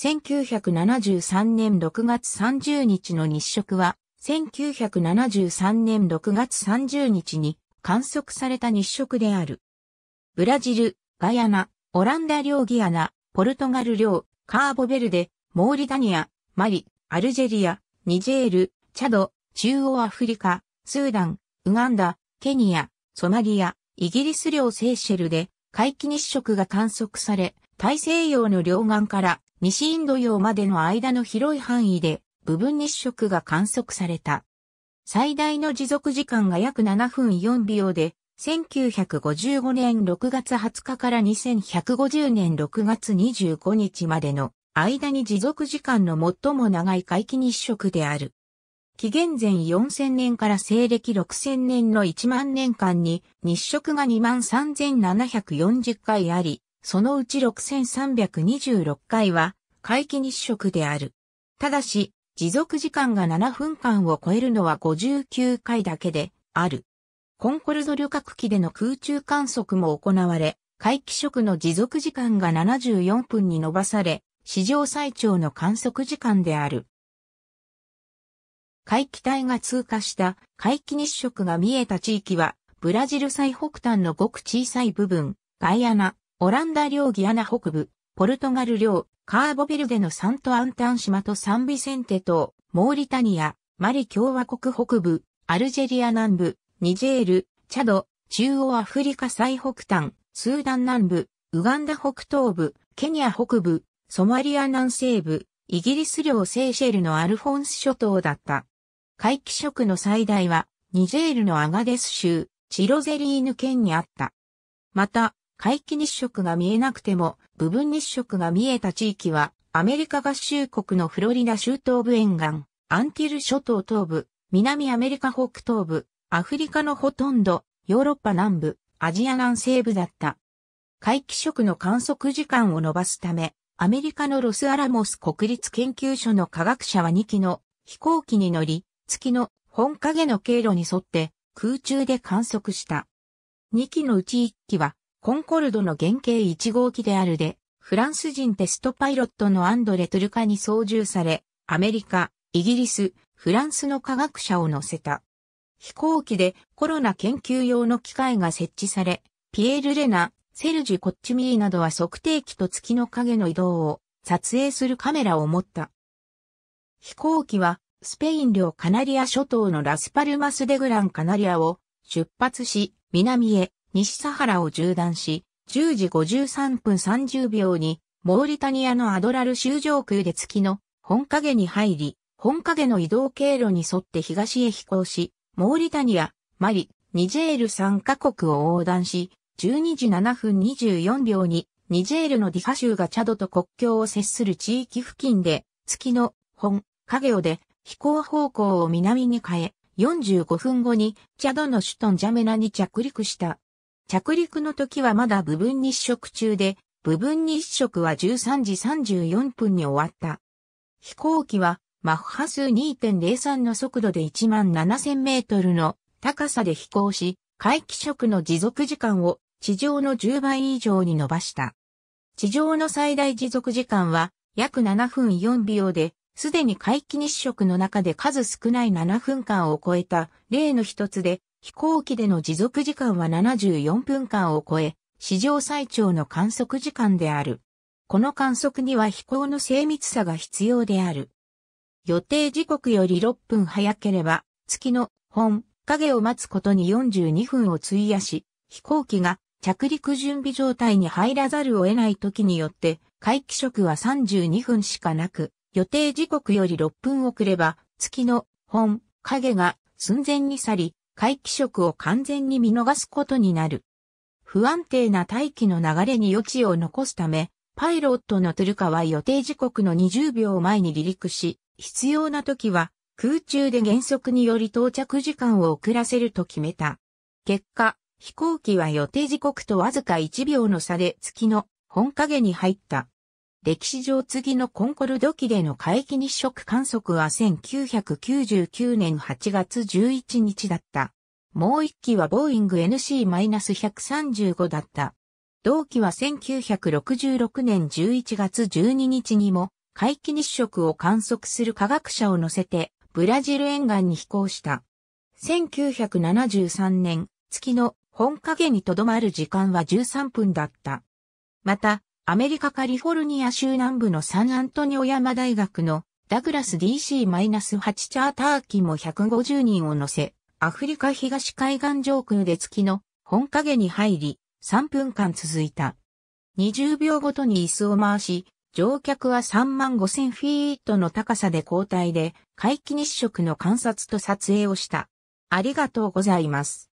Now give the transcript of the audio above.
1973年6月30日の日食は、1973年6月30日に観測された日食である。ブラジル、ガヤナ、オランダ領ギアナ、ポルトガル領、カーボベルデ、モーリダニア、マリ、アルジェリア、ニジェール、チャド、中央アフリカ、スーダン、ウガンダ、ケニア、ソマリア、イギリス領セーシェルで、回帰日食が観測され、大西洋の両岸から西インド洋までの間の広い範囲で部分日食が観測された。最大の持続時間が約7分4秒で、1955年6月20日から2150年6月25日までの間に持続時間の最も長い回帰日食である。紀元前4000年から西暦6000年の1万年間に日食が23740回あり、そのうち6326回は回帰日食である。ただし、持続時間が7分間を超えるのは59回だけである。コンコルド旅客機での空中観測も行われ、回帰食の持続時間が74分に伸ばされ、史上最長の観測時間である。回帰体が通過した回帰日食が見えた地域は、ブラジル最北端のごく小さい部分、ガイアナ、オランダ領ギアナ北部、ポルトガル領、カーボベルデのサントアンタン島とサンビセンテ島、モーリタニア、マリ共和国北部、アルジェリア南部、ニジェール、チャド、中央アフリカ最北端、スーダン南部、ウガンダ北東部、ケニア北部、ソマリア南西部、イギリス領セーシェルのアルフォンス諸島だった。回帰色の最大は、ニジェールのアガデス州、チロゼリーヌ県にあった。また、海既日食が見えなくても部分日食が見えた地域はアメリカ合衆国のフロリダ州東部沿岸、アンティル諸島東部、南アメリカ北東部、アフリカのほとんど、ヨーロッパ南部、アジア南西部だった。海既食の観測時間を伸ばすため、アメリカのロスアラモス国立研究所の科学者は2機の飛行機に乗り、月の本影の経路に沿って空中で観測した。2機のうち1機はコンコルドの原型1号機であるで、フランス人テストパイロットのアンドレ・トゥルカに操縦され、アメリカ、イギリス、フランスの科学者を乗せた。飛行機でコロナ研究用の機械が設置され、ピエール・レナ、セルジュ・コッチミーなどは測定器と月の影の移動を撮影するカメラを持った。飛行機はスペイン領カナリア諸島のラスパルマスデグランカナリアを出発し、南へ西サハラを縦断し、10時53分30秒に、モーリタニアのアドラル州上空で月の本影に入り、本影の移動経路に沿って東へ飛行し、モーリタニア、マリ、ニジェール3カ国を横断し、12時7分24秒に、ニジェールのディァ州がチャドと国境を接する地域付近で、月の本影をで飛行方向を南に変え、45分後にチャドの首都ンジャメラに着陸した。着陸の時はまだ部分日食中で、部分日食は13時34分に終わった。飛行機は、マッハ数2.03の速度で1万7000メートルの高さで飛行し、回帰食の持続時間を地上の10倍以上に伸ばした。地上の最大持続時間は約7分4秒で、すでに回帰日食の中で数少ない7分間を超えた例の一つで、飛行機での持続時間は74分間を超え、史上最長の観測時間である。この観測には飛行の精密さが必要である。予定時刻より6分早ければ、月の本、影を待つことに42分を費やし、飛行機が着陸準備状態に入らざるを得ない時によって、皆既食は32分しかなく、予定時刻より6分遅れば、月の本、影が寸前に去り、皆既職を完全に見逃すことになる。不安定な大気の流れに余地を残すため、パイロットのトゥルカは予定時刻の20秒前に離陸し、必要な時は空中で減速により到着時間を遅らせると決めた。結果、飛行機は予定時刻とわずか1秒の差で月の本影に入った。歴史上次のコンコルド機での回帰日食観測は1999年8月11日だった。もう一機はボーイング NC-135 だった。同期は1966年11月12日にも回帰日食を観測する科学者を乗せてブラジル沿岸に飛行した。1973年、月の本影にとどまる時間は13分だった。また、アメリカカリフォルニア州南部のサンアントニオ山大学のダグラス DC-8 チャーター機も150人を乗せ、アフリカ東海岸上空で月の本影に入り、3分間続いた。20秒ごとに椅子を回し、乗客は3万5000フィートの高さで交代で、回帰日食の観察と撮影をした。ありがとうございます。